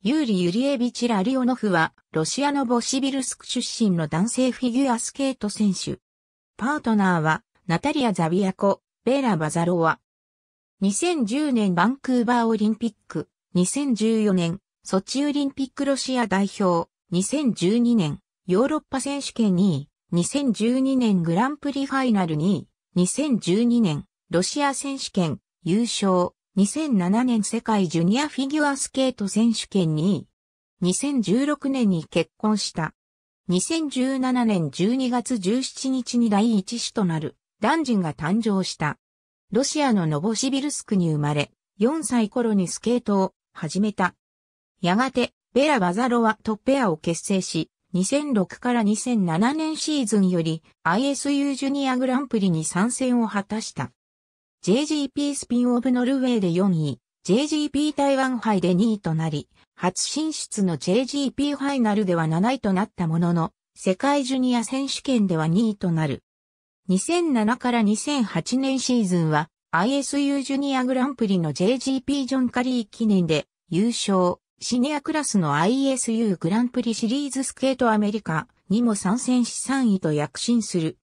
ユーリ・ユリエビチ・ラリオノフは、ロシアのボシビルスク出身の男性フィギュアスケート選手。パートナーは、ナタリア・ザビアコ、ベーラ・バザロワ。2010年バンクーバーオリンピック、2014年、ソチオリンピックロシア代表、2012年、ヨーロッパ選手権2位、2012年グランプリファイナル2位、2012年、ロシア選手権、優勝、2007年世界ジュニアフィギュアスケート選手権2位。2016年に結婚した。2017年12月17日に第一子となる、ダンジンが誕生した。ロシアのノボシビルスクに生まれ、4歳頃にスケートを始めた。やがて、ベラ・バザロワとペアを結成し、2006から2007年シーズンより ISU ジュニアグランプリに参戦を果たした。JGP スピンオブノルウェーで4位、JGP 台湾杯で2位となり、初進出の JGP ファイナルでは7位となったものの、世界ジュニア選手権では2位となる。2007から2008年シーズンは ISU ジュニアグランプリの JGP ジョンカリー記念で優勝、シニアクラスの ISU グランプリシリーズスケートアメリカにも参戦し3位と躍進する。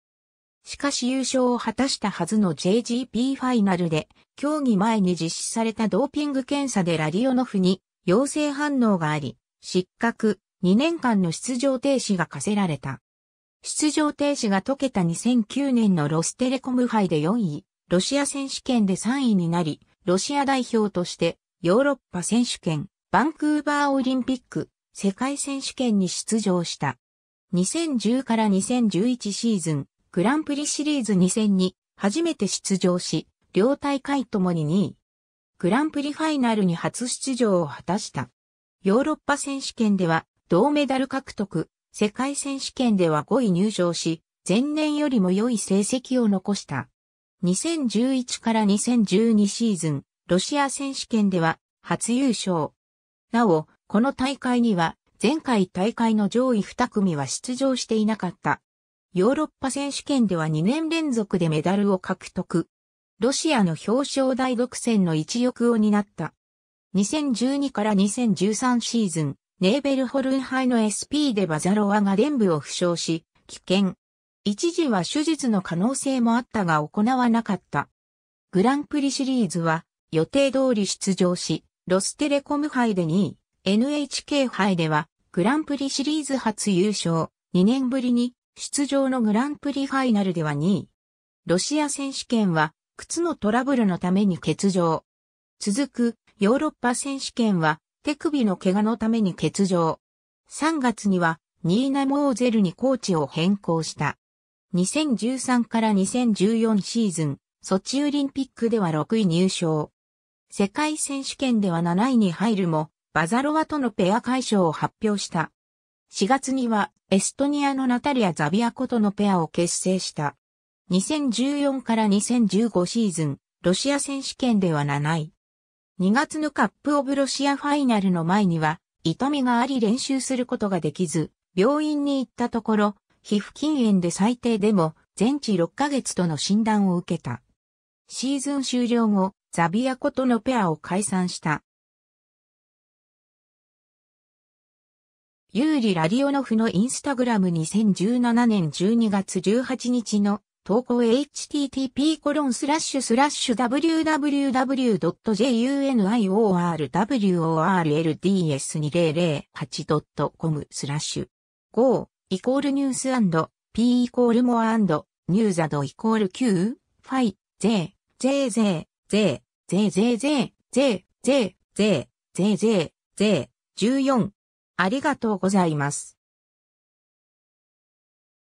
しかし優勝を果たしたはずの JGP ファイナルで、競技前に実施されたドーピング検査でラリオノフに陽性反応があり、失格、2年間の出場停止が課せられた。出場停止が解けた2009年のロステレコム杯で4位、ロシア選手権で3位になり、ロシア代表としてヨーロッパ選手権、バンクーバーオリンピック、世界選手権に出場した。2010から2011シーズン、グランプリシリーズ2戦に初めて出場し、両大会ともに2位。グランプリファイナルに初出場を果たした。ヨーロッパ選手権では銅メダル獲得、世界選手権では5位入賞し、前年よりも良い成績を残した。2011から2012シーズン、ロシア選手権では初優勝。なお、この大会には前回大会の上位2組は出場していなかった。ヨーロッパ選手権では2年連続でメダルを獲得。ロシアの表彰台独占の一翼を担った。2012から2013シーズン、ネーベルホルン杯の SP でバザロワが臀部を負傷し、危険。一時は手術の可能性もあったが行わなかった。グランプリシリーズは予定通り出場し、ロステレコム杯で2位、NHK 杯ではグランプリシリーズ初優勝、2年ぶりに出場のグランプリファイナルでは2位。ロシア選手権は、靴のトラブルのために欠場。続く、ヨーロッパ選手権は、手首の怪我のために欠場。3月には、ニーナ・モーゼルにコーチを変更した。2013から2014シーズン、ソチオリンピックでは6位入賞。世界選手権では7位に入るも、バザロワとのペア解消を発表した。4月にはエストニアのナタリア・ザビアコとのペアを結成した。2014から2015シーズン、ロシア選手権では7位。2月のカップオブロシアファイナルの前には、痛みがあり練習することができず、病院に行ったところ、皮膚禁炎で最低でも、全治6ヶ月との診断を受けた。シーズン終了後、ザビアコとのペアを解散した。ユーリ・ラディオノフのインスタグラム2017年12月18日の投稿 http コロンスラッシュスラッシュ www.juniorworlds2008.com スラッシュ5イコールニュース &p イコールモアニューザドイコール q ファイ j j j j j j j j j j j j 14ありがとうございます。